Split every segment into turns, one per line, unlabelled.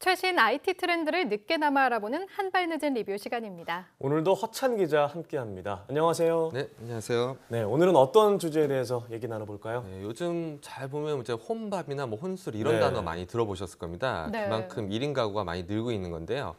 최신 IT 트렌드를 늦게나마 알아보는 한 발 늦은 리뷰 시간입니다.
오늘도 허찬 기자 함께합니다. 안녕하세요. 네, 안녕하세요. 네, 오늘은 어떤 주제에 대해서 얘기 나눠볼까요? 네, 요즘 잘 보면 이제 혼밥이나 뭐 혼술 이런 네. 단어 많이 들어보셨을 겁니다. 네. 그만큼
일인 가구가 많이 늘고 있는 건데요.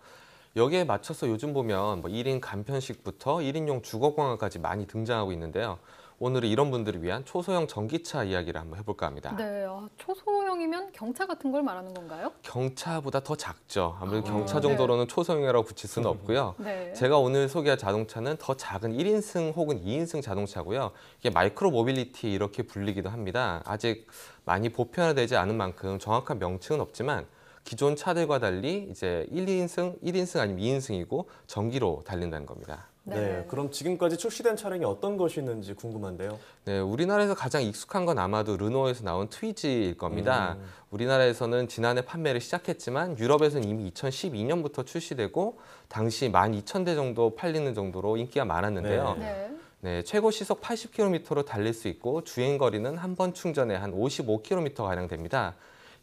여기에 맞춰서 요즘 보면 뭐 1인 간편식부터 일인용 주거공간까지 많이 등장하고 있는데요. 오늘은 이런 분들을 위한 초소형 전기차 이야기를 한번 해볼까 합니다.
네, 아, 초소형이면 경차 같은 걸 말하는 건가요?
경차보다 더 작죠. 아무래도 아, 경차 네. 정도로는 초소형이라고 붙일 수는 음. 없고요. 네. 제가 오늘 소개할 자동차는 더 작은 1인승 혹은 2인승 자동차고요. 이게 마이크로 모빌리티 이렇게 불리기도 합니다. 아직 많이 보편화되지 않은 만큼 정확한 명칭은 없지만 기존 차들과 달리 이제 1인승, 1인승 아니면 2인승이고 전기로 달린다는 겁니다.
네. 네. 그럼 지금까지 출시된 차량이 어떤 것이 있는지 궁금한데요.
네, 우리나라에서 가장 익숙한 건 아마도 르노에서 나온 트위지일 겁니다. 음. 우리나라에서는 지난해 판매를 시작했지만 유럽에서는 이미 2012년부터 출시되고 당시 12,000대 정도 팔리는 정도로 인기가 많았는데요. 네. 네. 네, 최고 시속 80km로 달릴 수 있고 주행 거리는 한 번 충전에 한 55km 가량 됩니다.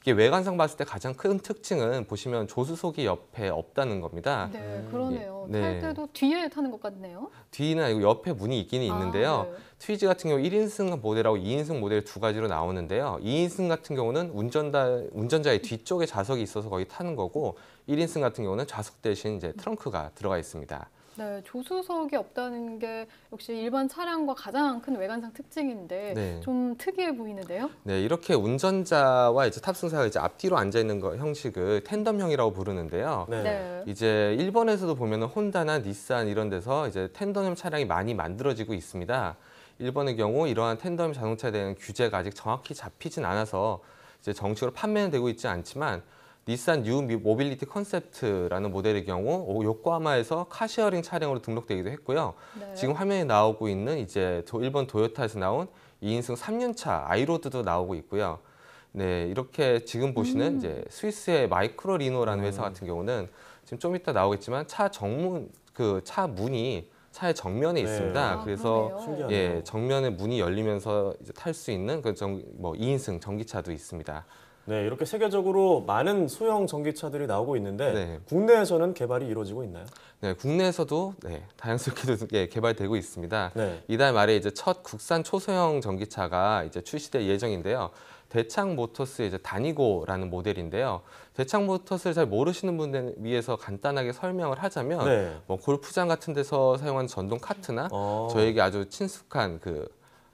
이게 외관상 봤을 때 가장 큰 특징은 보시면 조수석이 옆에 없다는 겁니다. 네,
음. 그러네요. 예, 네. 탈 때도 뒤에 타는 것 같네요.
뒤는 아니고 옆에 문이 있기는 아, 있는데요. 아, 네. 트위즈 같은 경우 1인승 모델하고 2인승 모델 두 가지로 나오는데요. 2인승 같은 경우는 운전자, 운전자의 뒤쪽에 좌석이 있어서 거기 타는 거고 1인승 같은 경우는 좌석 대신 이제 트렁크가 들어가 있습니다.
네, 조수석이 없다는 게 역시 일반 차량과 가장 큰 외관상 특징인데 네. 좀 특이해 보이는데요.
네, 이렇게 운전자와 이제 탑승사가 이제 앞뒤로 앉아 있는 형식을 텐덤형이라고 부르는데요. 네. 네. 이제 일본에서도 보면은 혼다나 닛산 이런 데서 이제 텐덤형 차량이 많이 만들어지고 있습니다. 일본의 경우 이러한 텐덤 자동차에 대한 규제가 아직 정확히 잡히진 않아서 이제 정식으로 판매는 되고 있지 않지만 닛산 뉴 모빌리티 컨셉트라는 모델의 경우 요코하마에서 카시어링 차량으로 등록되기도 했고요. 네. 지금 화면에 나오고 있는 이제 일본 도요타에서 나온 2인승 3년차 아이로드도 나오고 있고요. 네, 이렇게 지금 보시는 음. 이제 스위스의 마이크로 리노라는 음. 회사 같은 경우는 지금 좀 이따 나오겠지만 차 정문 그 차 문이 차의 정면에 네. 있습니다. 아, 그래서 그러네요. 예, 정면에 문이 열리면서 탈 수 있는 그뭐
정 2인승 뭐 전기차도 있습니다. 네, 이렇게 세계적으로 많은 소형 전기차들이 나오고 있는데 네. 국내에서는 개발이 이루어지고 있나요? 네, 국내에서도 네, 다양스럽게도
예, 개발되고 있습니다. 네. 이달 말에 이제 첫 국산 초소형 전기차가 이제 출시될 예정인데요. 대창 모터스 이제 다니고라는 모델인데요. 대창 모터스를 잘 모르시는 분들 위해서 간단하게 설명을 하자면 네. 뭐 골프장 같은 데서 사용하는 전동 카트나 어. 저에게 아주 친숙한 그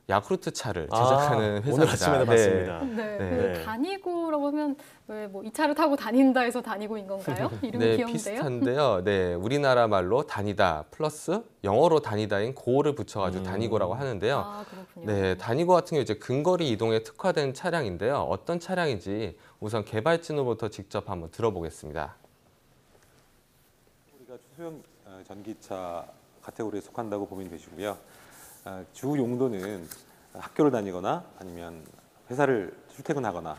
야쿠르트 차를 아, 제작하는 아, 회사입니다. 오늘 아침에도 봤습니다. 네. 네. 네. 그 네.
다니고라고 하면 왜뭐이 차를 타고 다닌다 해서 다니고인 건가요? 이름이 네, 귀여운데요? 비슷한데요.
네, 우리나라 말로 다니다 플러스 영어로 다니다인 고를 붙여가지고 음. 다니고라고 하는데요. 아, 그렇군요. 네, 다니고 같은 경우 이제 근거리 이동에 특화된 차량인데요. 어떤 차량인지 우선 개발진으로부터 직접 한번 들어보겠습니다. 우리가 소형 어, 전기차 카테고리에 속한다고 보면 되시고요. 아, 주 용도는 학교를 다니거나 아니면 회사를 출퇴근하거나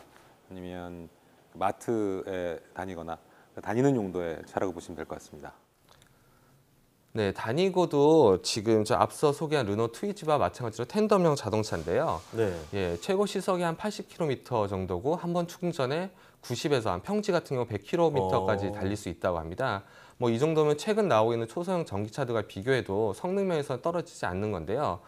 아니면 그 마트에 다니거나 다니는 용도의 차라고 보시면 될 것 같습니다. 네, 다니고도 지금 저 앞서 소개한 르노 트위지와 마찬가지로 텐덤형 자동차인데요. 네. 예, 최고 시속이 한 80km 정도고 한 번 충전에 90에서 한 평지 같은 경우 100km까지 어... 달릴 수 있다고 합니다. 뭐이 정도면 최근 나오고 있는 초소형 전기차들과 비교해도 성능면에서 는 떨어지지 않는 건데요.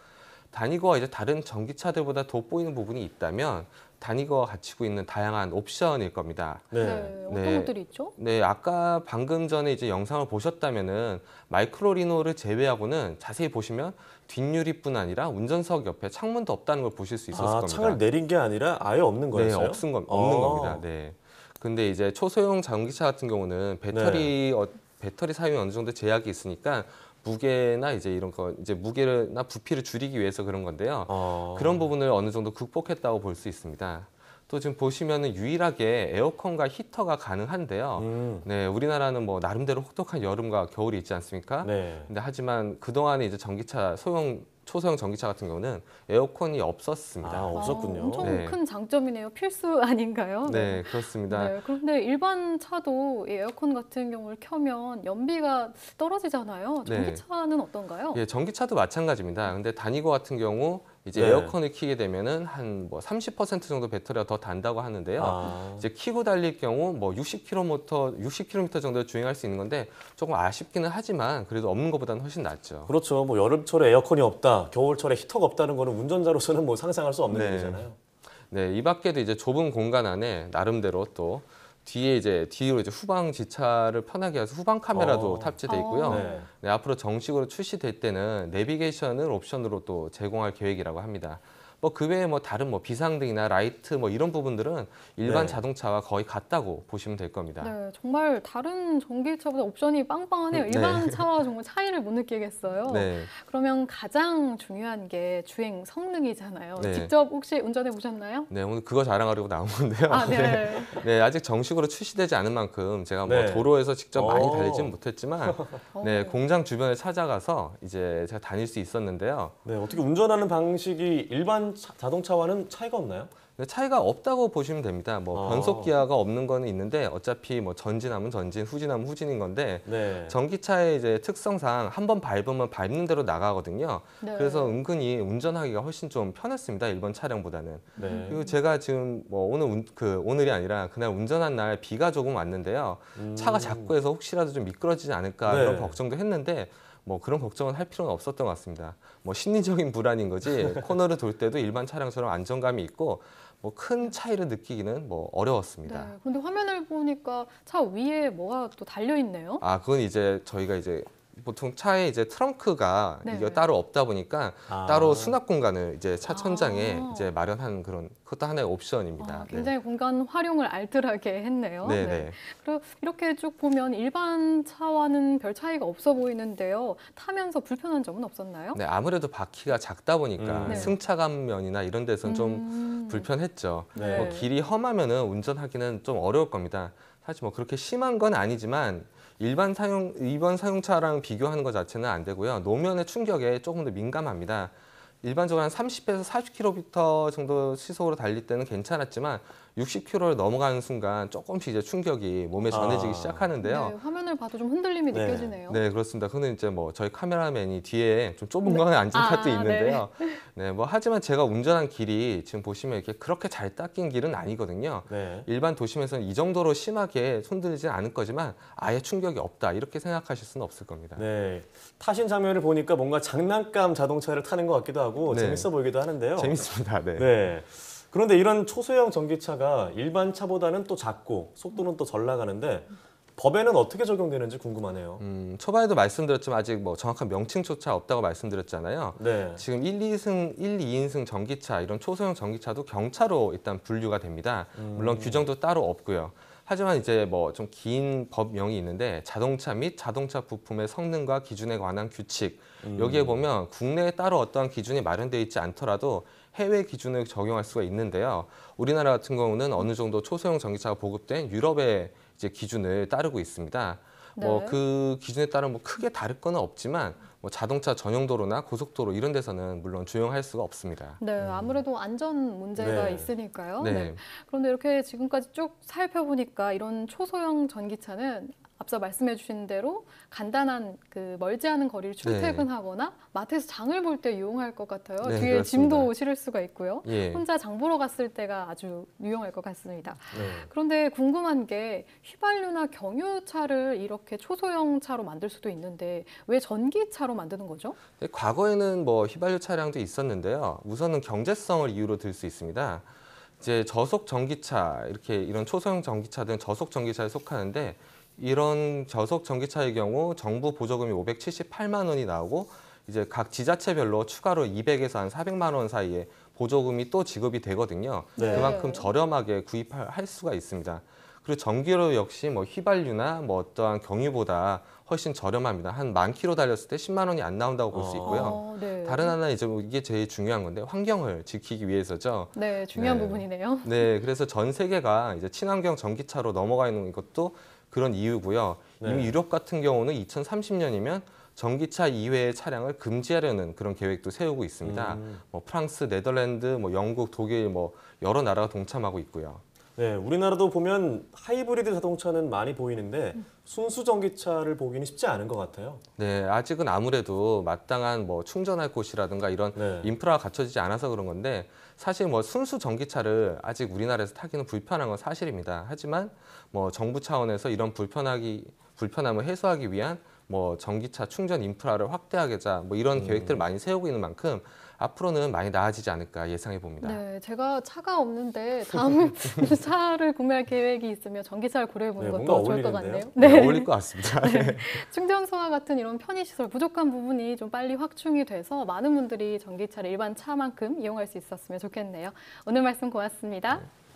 다니거와 이제 다른 전기차들보다 돋보이는 부분이 있다면 다니거가 갖추고 있는 다양한 옵션일 겁니다. 네. 네. 네. 어떤 네. 것들이 있죠? 네, 아까 방금 전에 이제 영상을 보셨다면은 마이크로 리노를 제외하고는 자세히 보시면 뒷유리뿐 아니라 운전석 옆에 창문도 없다는 걸 보실 수 있었을 아, 겁니다. 창을 내린 게 아니라 아예 없는 거였요 네, 없은 건, 없는 아. 겁니다. 네. 근데 이제 초소형 전기차 같은 경우는 배터리 네. 어, 배터리 사용이 어느 정도 제약이 있으니까 무게나 이제 이런 거 이제 무게나 부피를 줄이기 위해서 그런 건데요. 어... 그런 부분을 어느 정도 극복했다고 볼 수 있습니다. 또 지금 보시면은 유일하게 에어컨과 히터가 가능한데요. 음. 네, 우리나라는 뭐 나름대로 혹독한 여름과 겨울이 있지 않습니까? 네. 근데 하지만 그동안에 이제 전기차 소형 초소형 전기차 같은 경우는 에어컨이 없었습니다. 아, 없었군요. 아, 엄청 네. 큰
장점이네요. 필수 아닌가요? 네,
그렇습니다. 네,
그런데 일반 차도 에어컨 같은 경우를 켜면 연비가 떨어지잖아요. 네. 전기차는 네. 어떤가요?
예, 전기차도 마찬가지입니다. 근데 단위거 같은 경우 이제 네. 에어컨을 키게 되면은 한 뭐 30% 정도 배터리가 더 단다고 하는데요. 아. 이제 키고 달릴 경우 뭐 60km, 60km 정도 주행할 수 있는 건데 조금 아쉽기는 하지만 그래도 없는 것보다는 훨씬 낫죠.
그렇죠. 뭐 여름철에 에어컨이 없다, 겨울철에 히터가 없다는 거는 운전자로서는 뭐 상상할 수 없는 네. 일이잖아요. 네, 이 밖에도 이제 좁은 공간 안에 나름대로 또 뒤에 이제 뒤로 이제 후방
지차를 편하게 해서 후방 카메라도 어. 탑재돼 있고요. 어. 네. 네, 앞으로 정식으로 출시될 때는 내비게이션을 옵션으로 또 제공할 계획이라고 합니다. 뭐그 외에 뭐 다른 뭐 비상등이나 라이트 뭐 이런 부분들은 일반 네. 자동차와 거의 같다고 보시면 될 겁니다.
네, 정말 다른 전기차보다 옵션이 빵빵하네요. 음, 일반 네. 차와 정말 차이를 못 느끼겠어요. 네. 그러면 가장 중요한 게 주행 성능이잖아요. 네. 직접 혹시 운전해 보셨나요?
네, 오늘 그거 자랑하려고 나온 건데요. 아, 네. 네. 네. 아직 정식으로 출시되지 않은 만큼 제가 뭐 네. 도로에서 직접 많이 달리진 못했지만 어. 네, 공장 주변을 찾아가서 이제 제가 다닐 수 있었는데요.
네, 어떻게 운전하는 방식이 일반 차- 자동차와는 차이가 없나요?
네, 차이가 없다고 보시면 됩니다. 뭐 아. 변속 기아가 없는 거는 있는데 어차피 뭐 전진하면 전진, 후진하면 후진인 건데 네. 전기차의 이제 특성상 한 번 밟으면 밟는 대로 나가거든요. 네. 그래서 은근히 운전하기가 훨씬 좀 편했습니다. 일본 차량보다는. 네. 그리고 제가 지금 뭐 오늘 운- 그 오늘이 아니라 그날 운전한 날 비가 조금 왔는데요. 음. 차가 자꾸 해서 혹시라도 좀 미끄러지지 않을까 네. 이런 걱정도 했는데 뭐 그런 걱정은 할 필요는 없었던 것 같습니다. 뭐 심리적인 불안인 거지 코너를 돌 때도 일반 차량처럼 안정감이 있고 뭐 큰 차이를 느끼기는 뭐 어려웠습니다. 네,
근데 화면을 보니까 차 위에 뭐가 또 달려 있네요.
아 그건 이제 저희가 이제 보통 차에 이제 트렁크가 네. 이게 따로 없다 보니까 아. 따로 수납 공간을 이제 차 천장에 아. 이제 마련한 그런 그것도 하나의 옵션입니다. 아, 네. 굉장히
네. 공간 활용을 알뜰하게 했네요. 네네. 네. 네. 네. 그리 이렇게 쭉 보면 일반 차와는 별 차이가 없어 보이는데요. 타면서 불편한 점은 없었나요? 네,
아무래도 바퀴가 작다 보니까 음. 승차감 면이나 이런 데서는 좀 음. 불편했죠. 네. 뭐 길이 험하면은 운전하기는 좀 어려울 겁니다. 사실 뭐 그렇게 심한 건 아니지만 일반 사용 일반 사용차랑 비교하는 것 자체는 안 되고요. 노면의 충격에 조금 더 민감합니다. 일반적으로 한 30에서 40km 정도 시속으로 달릴 때는 괜찮았지만 60kg를 넘어가는 순간 조금씩 이제 충격이 몸에 전해지기 아. 시작하는데요. 네,
화면을 봐도 좀 흔들림이 네. 느껴지네요.
네, 그렇습니다. 근데 이제 뭐 저희 카메라맨이 뒤에 좀 좁은 네. 공간에 앉은 아, 탓도 네. 있는데요. 네. 네, 뭐 하지만 제가 운전한 길이 지금 보시면 이렇게 그렇게 잘 닦인 길은 아니거든요. 네. 일반 도심에서는 이 정도로 심하게 손들지 않을
거지만 아예 충격이 없다
이렇게 생각하실 수는 없을 겁니다.
네, 타신 장면을 보니까 뭔가 장난감 자동차를 타는 것 같기도 하고 네. 재밌어 보이기도 하는데요. 재밌습니다. 네. 네. 그런데 이런 초소형 전기차가 일반 차보다는 또 작고 속도는 또덜 나가는데 법에는 어떻게 적용되는지 궁금하네요. 음,
초반에도 말씀드렸지만 아직 뭐 정확한 명칭조차 없다고 말씀드렸잖아요. 네. 지금 1, 2승, 1, 2인승 전기차 이런 초소형 전기차도 경차로 일단 분류가 됩니다. 음. 물론 규정도 따로 없고요. 하지만 이제 뭐 좀 긴 법령이 있는데 자동차 및 자동차 부품의 성능과 기준에 관한 규칙 음. 여기에 보면 국내에 따로 어떠한 기준이 마련되어 있지 않더라도 해외 기준을 적용할 수가 있는데요. 우리나라 같은 경우는 어느 정도 초소형 전기차가 보급된 유럽의 이제 기준을 따르고 있습니다. 뭐 네. 뭐그 기준에 따라 뭐 크게 다를 건 없지만 뭐 자동차 전용도로나 고속도로 이런 데서는 물론 조용할 수가 없습니다.
네, 음. 아무래도 안전 문제가 네. 있으니까요. 네. 네. 그런데 이렇게 지금까지 쭉 살펴보니까 이런 초소형 전기차는 앞서 말씀해 주신 대로 간단한 그 멀지 않은 거리를 네. 출퇴근하거나 네. 마트에서 장을 볼 때 유용할 것 같아요. 네, 뒤에 그렇습니다. 짐도 실을 수가 있고요. 예. 혼자 장 보러 갔을 때가 아주 유용할 것 같습니다. 네. 그런데 궁금한 게 휘발유나 경유차를 이렇게 초소형 차로 만들 수도 있는데 왜 전기차로 차로 만드는 거죠?
네, 과거에는 뭐 휘발유 차량도 있었는데요. 우선은 경제성을 이유로 들 수 있습니다. 이제 저속 전기차 이렇게 이런 초소형 전기차 등 저속 전기차에 속하는데 이런 저속 전기차의 경우 정부 보조금이 578만 원이 나오고 이제 각 지자체별로 추가로 200에서 한 400만 원 사이에 보조금이 또 지급이 되거든요. 네. 그만큼 네. 저렴하게 구입할 수가 있습니다. 그리고 전기료 역시 뭐 휘발유나 뭐 어떠한 경유보다 훨씬 저렴합니다. 한만 킬로 달렸을 때 10만 원이 안 나온다고 볼수 아, 있고요. 아, 네. 다른 하나 이제 뭐 이게 제일 중요한 건데 환경을 지키기 위해서죠.
네, 중요한 네. 부분이네요.
네, 그래서 전 세계가 이제 친환경 전기차로 넘어가 있는 것도 그런 이유고요. 네. 이미 유럽 같은 경우는 2030년이면 전기차 이외의 차량을 금지하려는 그런 계획도 세우고 있습니다. 음. 뭐 프랑스, 네덜란드, 뭐 영국, 독일 뭐 여러 나라가 동참하고 있고요.
네, 우리나라도 보면 하이브리드 자동차는 많이 보이는데 순수 전기차를 보기는 쉽지 않은 것 같아요.
네, 아직은 아무래도 마땅한 뭐 충전할 곳이라든가 이런 네. 인프라가 갖춰지지 않아서 그런 건데 사실 뭐 순수 전기차를 아직 우리나라에서 타기는 불편한 건 사실입니다. 하지만 뭐 정부 차원에서 이런 불편하기 불편함을 해소하기 위한 뭐 전기차 충전 인프라를 확대하겠자뭐 이런 음. 계획들을 많이 세우고 있는 만큼 앞으로는 많이 나아지지 않을까 예상해 봅니다.
네, 제가 차가 없는데 다음 차를 구매할 계획이 있으면 전기차를 고려해 보는 네, 것도 어울리는데요? 것 같네요. 네, 네, 어울릴 것
같습니다. 네. 네.
충전소와 같은 이런 편의시설 부족한 부분이 좀 빨리 확충이 돼서 많은 분들이 전기차를 일반 차만큼 이용할 수 있었으면 좋겠네요. 오늘 말씀 고맙습니다. 네.